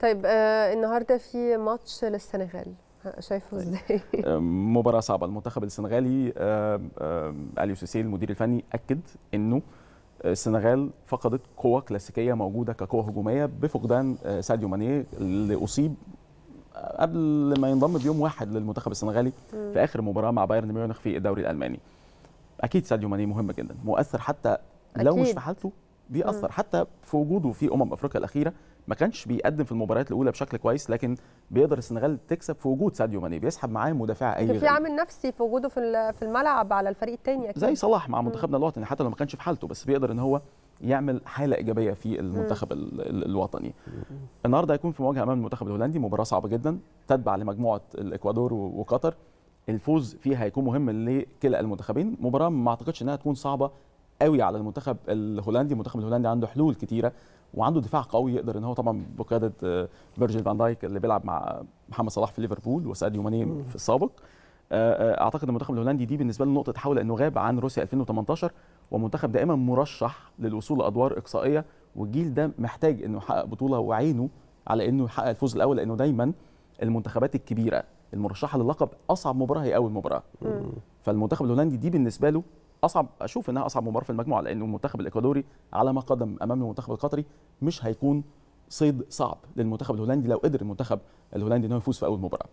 طيب آه، النهارده في ماتش للسنغال شايفه طيب. ازاي؟ آه، مباراه صعبه المنتخب السنغالي اليو سيسي المدير الفني اكد انه السنغال فقدت قوة كلاسيكية موجودة كقوة هجومية بفقدان آه، ساديو ماني اللي أصيب قبل ما ينضم بيوم واحد للمنتخب السنغالي في آخر مباراة مع بايرن ميونخ في الدوري الألماني. أكيد ساديو ماني مهم جدا مؤثر حتى لو أكيد. مش في حالته بيأثر حتى في وجوده في امم افريقيا الاخيره ما كانش بيقدم في المباريات الاولى بشكل كويس لكن بيقدر السنغال تكسب في وجود ساديو ماني بيسحب معاه مدافع اي في عامل نفسي في وجوده في في الملعب على الفريق الثاني زي صلاح مع منتخبنا الوطني حتى لو ما كانش في حالته بس بيقدر ان هو يعمل حاله ايجابيه في المنتخب الوطني النهارده هيكون في مواجهه امام المنتخب الهولندي مباراه صعبه جدا تتبع لمجموعه الاكوادور وقطر الفوز فيها هيكون مهم لكلا المنتخبين مباراه ما اعتقدش انها تكون صعبه قوي على المنتخب الهولندي المنتخب الهولندي عنده حلول كتيره وعنده دفاع قوي يقدر ان هو طبعا بقياده آه، فيرجن فان دايك اللي بيلعب مع محمد صلاح في ليفربول وساديو ماني في السابق آه، آه، اعتقد المنتخب الهولندي دي بالنسبه له نقطه تحول لانه غاب عن روسيا 2018 ومنتخب دائما مرشح للوصول لادوار اقصائيه والجيل ده محتاج انه يحقق بطوله وعينه على انه يحقق الفوز الاول لانه دايما المنتخبات الكبيره المرشحه للقب اصعب مباراه هي اول مباراه فالمنتخب الهولندي دي بالنسبه له اصعب اشوف انها اصعب مباراه في المجموعه لان المنتخب الاكوادوري على ما قدم امام المنتخب القطري مش هيكون صيد صعب للمنتخب الهولندي لو قدر المنتخب الهولندي انه يفوز في اول مباراه